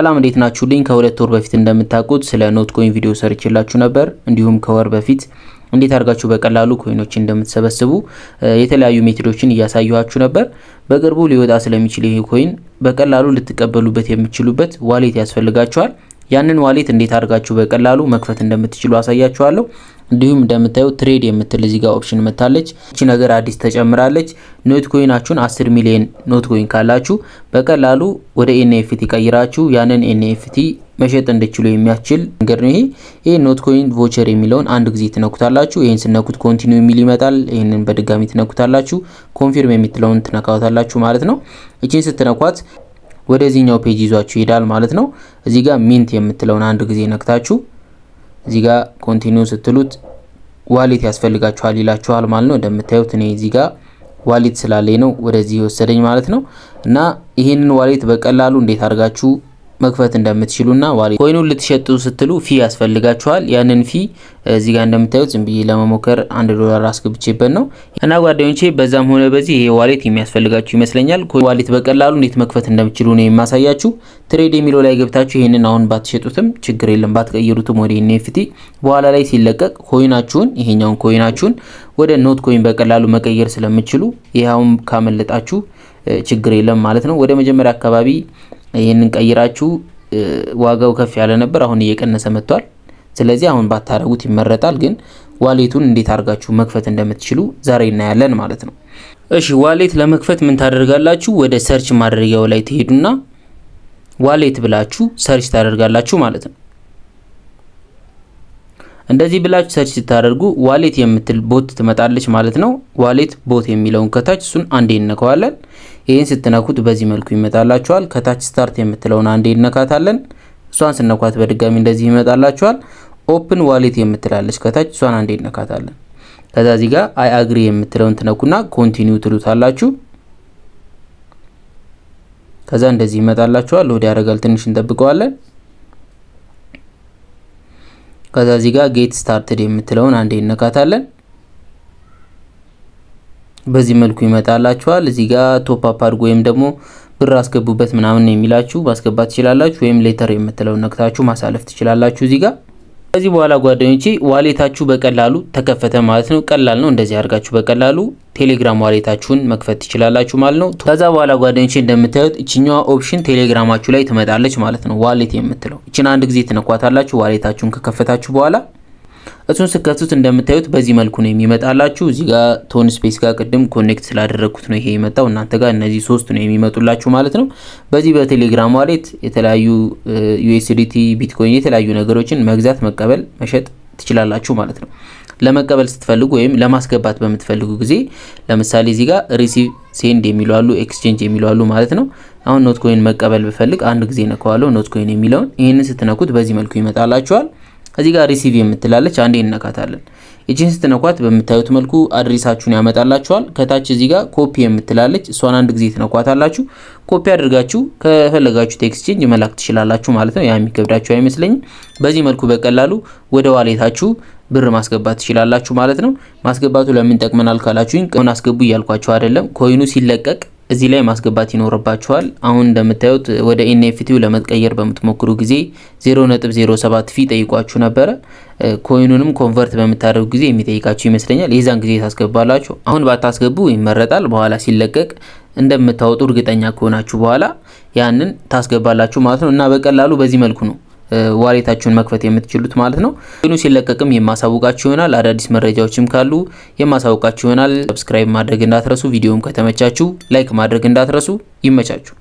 ሰላም እንዴት ናችሁልኝ? ከሁለት ወር በፊት እንደምታውቁት ስለ ኖት ኮይን ቪዲዮ ሰርችላችሁ ነበር። እንዲሁም ከወር በፊት እንዴት አድርጋችሁ በቀላሉ ኮይኖች እንደምትሰበስቡ የተለያዩ ሜቶዶችን እያሳየኋችሁ ነበር። በቅርቡ ሊወጣ ስለሚችል ይሄ ኮይን በቀላሉ ልትቀበሉበት የምትችሉበት ዋሌት ያስፈልጋችኋል። ያንን ዋሌት እንዴት አድርጋችሁ በቀላሉ መክፈት እንደምትችሉ አሳያችኋለሁ። እንዲሁም እንደምታዩ ትሬድ የምትል እዚህ ጋር ኦፕሽን መታለች። እቺ ነገር አዲስ ተጨምራለች። ኖት ኮይናችሁን 10 ሚሊዮን ኖት ኮይን ካላችሁ በቀላሉ ወደ ኤንኤፍቲ ቀይራችሁ ያንን ኤንኤፍቲ መሸጥ እንድችሉ የሚያስችል ነገር ነው። ይሄ ይሄ ኖት ኮይን ቮቸር የሚለውን አንድ ጊዜ ትነኩታላችሁ። ይህን ስነኩት ኮንቲኒው የሚል ይመጣል። ይህንን በድጋሚ ትነኩታላችሁ። ኮንፊርም የምትለውን ትነካታላችሁ ማለት ነው። እቺን ስትነኳት ወደዚህኛው ፔጅ ይዟችሁ ይሄዳል ማለት ነው። እዚህ ጋር ሚንት የምትለውን አንድ ጊዜ ነክታችሁ እዚህ ጋር ኮንቲኒው ስትሉት ዋሊት ያስፈልጋችኋል ይላችኋል ማለት ነው። እንደምታዩት እኔ እዚህ ጋር ዋሊት ስላለኝ ነው ወደዚህ የወሰደኝ ማለት ነው። እና ይህንን ዋሊት በቀላሉ እንዴት አድርጋችሁ መክፈት እንደምትችሉና ዋሌት ኮይኑን ልትሸጡ ስትሉ ፊ ያስፈልጋችኋል። ያንን ፊ እዚህ ጋር እንደምታዩት ዝም ብዬ ለመሞከር አንድ ዶላር አስገብቼበት ነው እና ጓደኞቼ፣ በዛም ሆነ በዚህ ይሄ ዋሌት የሚያስፈልጋችሁ ይመስለኛል። ዋሌት በቀላሉ እንዴት መክፈት እንደምትችሉ ነው የማሳያችሁ። ትሬድ የሚለው ላይ ገብታችሁ ይሄንን አሁን ባትሸጡትም ችግር የለም፣ ባትቀይሩትም ወደ ኤንኤፍቲ በኋላ ላይ ሲለቀቅ ኮይናችሁን ይሄኛውን ኮይናችሁን ወደ ኖት ኮይን በቀላሉ መቀየር ስለምትችሉ አሁን ካመለጣችሁ ችግር የለም ማለት ነው። ወደ መጀመሪያ አካባቢ ይህንን ቀይራችሁ ዋጋው ከፍ ያለ ነበር፣ አሁን እየቀነሰ መጥቷል። ስለዚህ አሁን ባታረጉት ይመረጣል። ግን ዋሌቱን እንዴት አድርጋችሁ መክፈት እንደምትችሉ ዛሬ እናያለን ማለት ነው። እሺ ዋሌት ለመክፈት ምን ታደርጋላችሁ? ወደ ሰርች ማድረጊያው ላይ ትሄዱና ዋሌት ብላችሁ ሰርች ታደርጋላችሁ ማለት ነው። እንደዚህ ብላችሁ ሰርች ስታደርጉ ዋሌት የምትል ቦት ትመጣለች ማለት ነው። ዋሌት ቦት የሚለውን ከታች እሱን አንዴ እንነካዋለን። ይህን ስትነኩት በዚህ መልኩ ይመጣላችኋል። ከታች ስታርት የምትለውን አንዴ እነካታለን። እሷን ስነኳት በድጋሚ እንደዚህ ይመጣላችኋል። ኦፕን ዋሌት የምትላለች ከታች እሷን አንዴ እነካታለን። ከዛ እዚህ ጋር አይ አግሪ የምትለውን ትነኩና ኮንቲኒው ትሉታላችሁ። ከዛ እንደዚህ ይመጣላችኋል። ሎድ ያደርጋል። ትንሽ እንጠብቀዋለን። ከዛ እዚህ ጋር ጌት ስታርትድ የምትለውን አንዴ እንነካታለን። በዚህ መልኩ ይመጣላችኋል። እዚህ ጋር ቶፕ አፕ አድርጎ ወይም ደግሞ ብር አስገቡበት ምናምን የሚላችሁ ማስገባት ትችላላችሁ። ወይም ሌተር የምትለውን ነክታችሁ ማሳለፍ ትችላላችሁ እዚህ ጋር ከዚህ በኋላ ጓደኞቼ ዋሌታችሁ በቀላሉ ተከፈተ ማለት ነው። ቀላል ነው። እንደዚህ አድርጋችሁ በቀላሉ ቴሌግራም ዋሌታችሁን መክፈት ትችላላችሁ ማለት ነው። ከዛ በኋላ ጓደኞቼ እንደምታዩት እችኛዋ ኦፕሽን ቴሌግራማችሁ ላይ ትመጣለች ማለት ነው። ዋሌት የምትለው እችን አንድ ጊዜ ትነኳታላችሁ። ዋሌታችሁን ከከፈታችሁ በኋላ እሱን ስከፍቱት እንደምታዩት በዚህ መልኩ ነው የሚመጣላችሁ። እዚህ ጋር ቶን ስፔስ ጋር ቅድም ኮኔክት ስላደረግኩት ነው ይሄ የመጣው። እናንተ ጋር እነዚህ ሶስቱ ነው የሚመጡላችሁ ማለት ነው። በዚህ በቴሌግራም ዋሌት የተለያዩ ዩኤስዲቲ፣ ቢትኮይን የተለያዩ ነገሮችን መግዛት፣ መቀበል፣ መሸጥ ትችላላችሁ ማለት ነው። ለመቀበል ስትፈልጉ ወይም ለማስገባት በምትፈልጉ ጊዜ ለምሳሌ እዚህ ጋር ሪሲቭ ሴንድ የሚሉ አሉ፣ ኤክስቼንጅ የሚሉ አሉ ማለት ነው። አሁን ኖት ኮይን መቀበል ብፈልግ አንድ ጊዜ ነከዋለሁ ኖት ኮይን የሚለውን። ይህንን ስትነኩት በዚህ መልኩ ይመጣላችኋል። ከዚህ ጋር ሪሲቭ የምትላለች አንዴ እንነካታለን። ይችን ስትነኳት በምታዩት መልኩ አድሬሳችሁን ያመጣላችኋል። ከታች እዚህ ጋር ኮፒ የምትላለች እሷን አንድ ጊዜ ትነኳታላችሁ። ኮፒ አድርጋችሁ ከፈለጋችሁ ኤክስቼንጅ መላክ ትችላላችሁ ማለት ነው። ያ የሚከብዳችሁ አይመስለኝም። በዚህ መልኩ በቀላሉ ወደ ዋሌታችሁ ብር ማስገባት ትችላላችሁ ማለት ነው። ማስገባቱ ለምን ጠቅመናል ካላችሁኝ፣ አስገቡ እያልኳቸው አይደለም። ኮይኑ ሲለቀቅ እዚህ ላይ ማስገባት ይኖርባችኋል። አሁን እንደምታዩት ወደ ኤንኤፍቲው ለመቀየር በምትሞክሩ ጊዜ 0.07 ፊ ጠይቋችሁ ነበረ። ኮይኑንም ኮንቨርት በምታደርጉ ጊዜ የሚጠይቃችሁ ይመስለኛል። የዛን ጊዜ ታስገባላችሁ። አሁን ባታስገቡ ይመረጣል። በኋላ ሲለቀቅ እንደምታወጡ እርግጠኛ ከሆናችሁ በኋላ ያንን ታስገባላችሁ ማለት ነው እና በቀላሉ በዚህ መልኩ ነው ዋሌታችሁን መክፈት የምትችሉት ማለት ነው። ግኑ ሲለቀቅም የማሳውቃችሁ ይሆናል። አዳዲስ መረጃዎችም ካሉ የማሳውቃችሁ ይሆናል። ሰብስክራይብ ማድረግ እንዳትረሱ። ቪዲዮም ከተመቻችሁ ላይክ ማድረግ እንዳትረሱ። ይመቻችሁ።